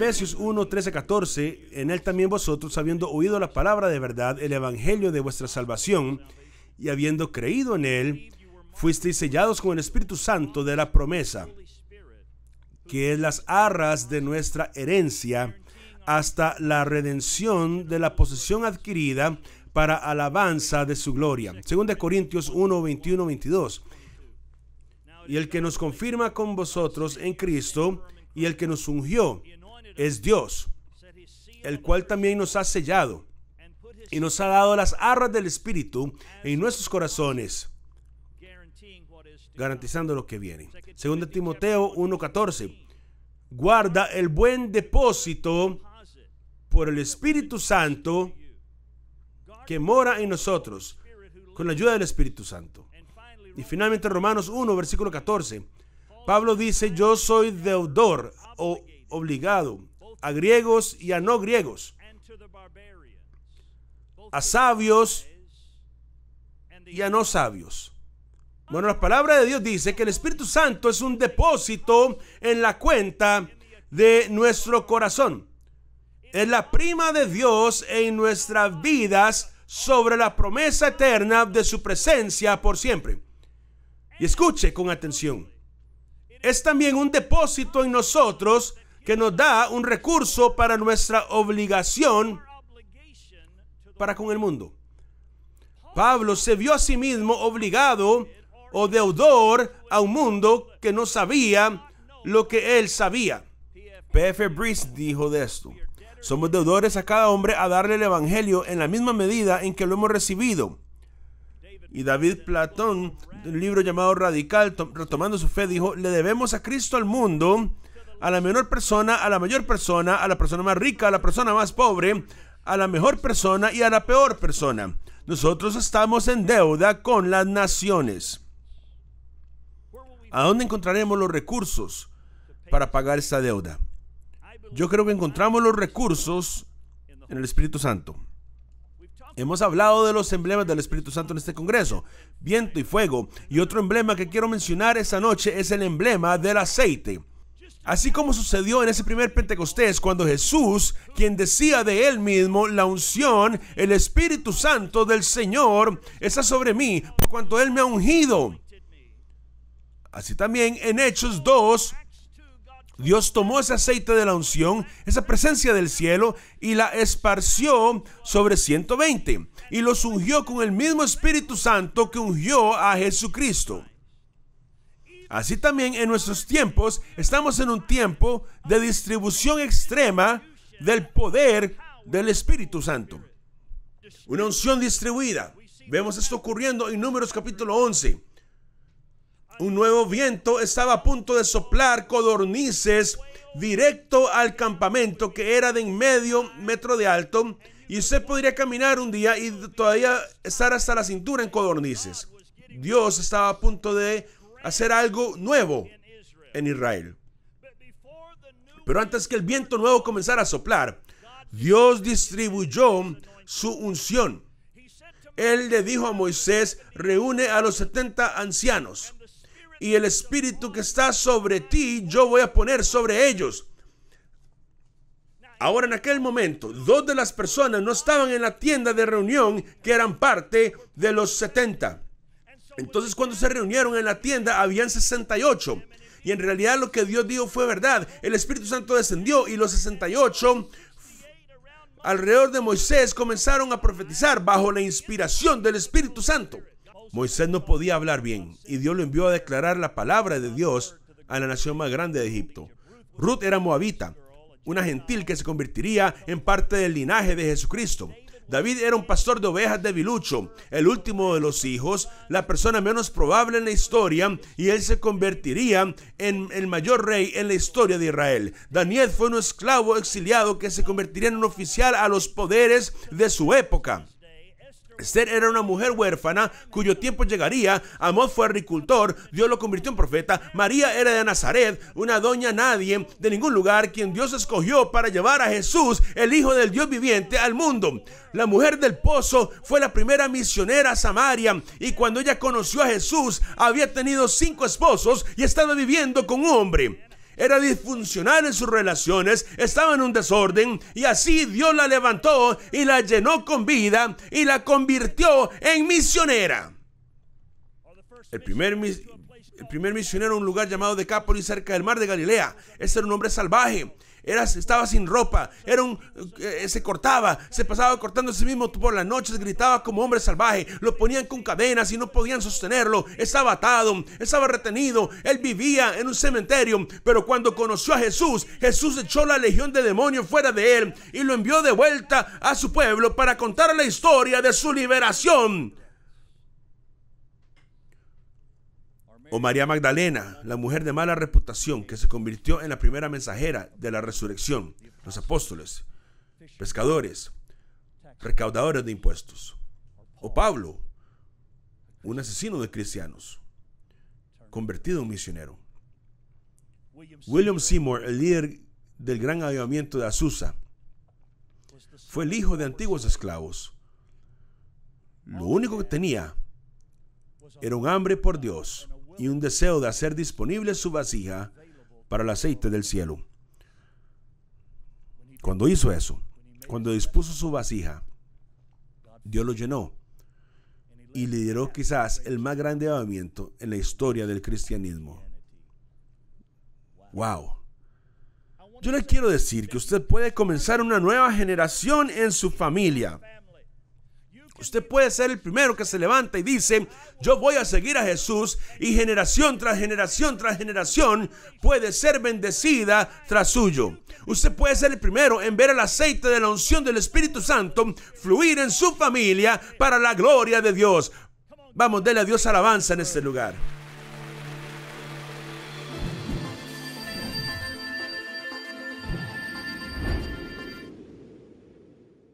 Efesios 1, 13, 14, en él también vosotros, habiendo oído la palabra de verdad, el evangelio de vuestra salvación, y habiendo creído en él, fuisteis sellados con el Espíritu Santo de la promesa, que es las arras de nuestra herencia, hasta la redención de la posesión adquirida para alabanza de su gloria. de Corintios 1, 21, 22. Y el que nos confirma con vosotros en Cristo, y el que nos ungió, es Dios, el cual también nos ha sellado y nos ha dado las arras del Espíritu en nuestros corazones, garantizando lo que viene. Segundo Timoteo 1:14, guarda el buen depósito por el Espíritu Santo que mora en nosotros, con la ayuda del Espíritu Santo. Y finalmente Romanos 1, versículo 14, Pablo dice, yo soy deudor o obligado a griegos y a no griegos, a sabios y a no sabios. Bueno, la palabra de Dios dice que el Espíritu Santo es un depósito en la cuenta de nuestro corazón. Es la prima de Dios en nuestras vidas sobre la promesa eterna de su presencia por siempre. Y escuche con atención. Es también un depósito en nosotros que nos da un recurso para nuestra obligación para con el mundo. Pablo se vio a sí mismo obligado o deudor a un mundo que no sabía lo que él sabía. P.F. Brice dijo de esto. Somos deudores a cada hombre a darle el Evangelio en la misma medida en que lo hemos recibido. Y David Platón, un libro llamado Radical, retomando su fe, dijo, le debemos a Cristo al mundo a la menor persona, a la mayor persona, a la persona más rica, a la persona más pobre, a la mejor persona y a la peor persona. Nosotros estamos en deuda con las naciones. ¿A dónde encontraremos los recursos para pagar esta deuda? Yo creo que encontramos los recursos en el Espíritu Santo. Hemos hablado de los emblemas del Espíritu Santo en este Congreso, viento y fuego. Y otro emblema que quiero mencionar esta noche es el emblema del aceite. Así como sucedió en ese primer Pentecostés, cuando Jesús, quien decía de él mismo, la unción, el Espíritu Santo del Señor, está sobre mí, por cuanto él me ha ungido. Así también en Hechos 2, Dios tomó ese aceite de la unción, esa presencia del cielo, y la esparció sobre 120, y los ungió con el mismo Espíritu Santo que ungió a Jesucristo. Así también en nuestros tiempos estamos en un tiempo de distribución extrema del poder del Espíritu Santo. Una unción distribuida. Vemos esto ocurriendo en Números capítulo 11. Un nuevo viento estaba a punto de soplar codornices directo al campamento que era de medio metro de alto y usted podría caminar un día y todavía estar hasta la cintura en codornices. Dios estaba a punto de hacer algo nuevo en Israel. Pero antes que el viento nuevo comenzara a soplar, Dios distribuyó su unción. Él le dijo a Moisés, reúne a los 70 ancianos y el espíritu que está sobre ti yo voy a poner sobre ellos. Ahora en aquel momento, dos de las personas no estaban en la tienda de reunión que eran parte de los 70. Entonces cuando se reunieron en la tienda habían 68. Y en realidad lo que Dios dijo fue verdad. El Espíritu Santo descendió y los 68 alrededor de Moisés comenzaron a profetizar bajo la inspiración del Espíritu Santo. Moisés no podía hablar bien y Dios lo envió a declarar la palabra de Dios a la nación más grande de Egipto. Ruth era moabita, una gentil que se convertiría en parte del linaje de Jesucristo. David era un pastor de ovejas de Vilucho, el último de los hijos, la persona menos probable en la historia, y él se convertiría en el mayor rey en la historia de Israel. Daniel fue un esclavo exiliado que se convertiría en un oficial a los poderes de su época. Ser era una mujer huérfana cuyo tiempo llegaría. Amós fue agricultor, Dios lo convirtió en profeta. María era de Nazaret, una doña nadie de ningún lugar, quien Dios escogió para llevar a Jesús, el Hijo del Dios viviente, al mundo. La mujer del pozo fue la primera misionera a Samaria y cuando ella conoció a Jesús había tenido cinco esposos y estaba viviendo con un hombre era disfuncional en sus relaciones, estaba en un desorden y así Dios la levantó y la llenó con vida y la convirtió en misionera. El primer, misionero en un lugar llamado Decápolis cerca del mar de Galilea. Ese era un hombre salvaje estaba sin ropa, era un, eh, eh, se cortaba, se pasaba cortando a sí mismo por las noches, gritaba como hombre salvaje, lo ponían con cadenas y no podían sostenerlo, estaba atado, estaba retenido, él vivía en un cementerio, pero cuando conoció a Jesús, Jesús echó la legión de demonios fuera de él y lo envió de vuelta a su pueblo para contar la historia de su liberación. O María Magdalena, la mujer de mala reputación que se convirtió en la primera mensajera de la resurrección, los apóstoles, pescadores, recaudadores de impuestos. O Pablo, un asesino de cristianos, convertido en misionero. William Seymour, el líder del gran avivamiento de Azusa, fue el hijo de antiguos esclavos. Lo único que tenía era un hambre por Dios y un deseo de hacer disponible su vasija para el aceite del cielo. Cuando hizo eso, cuando dispuso su vasija, Dios lo llenó y lideró quizás el más grande avivamiento en la historia del cristianismo. Wow. Yo le quiero decir que usted puede comenzar una nueva generación en su familia. Usted puede ser el primero que se levanta y dice, yo voy a seguir a Jesús y generación tras generación tras generación puede ser bendecida tras suyo. Usted puede ser el primero en ver el aceite de la unción del Espíritu Santo fluir en su familia para la gloria de Dios. Vamos, dele a Dios alabanza en este lugar.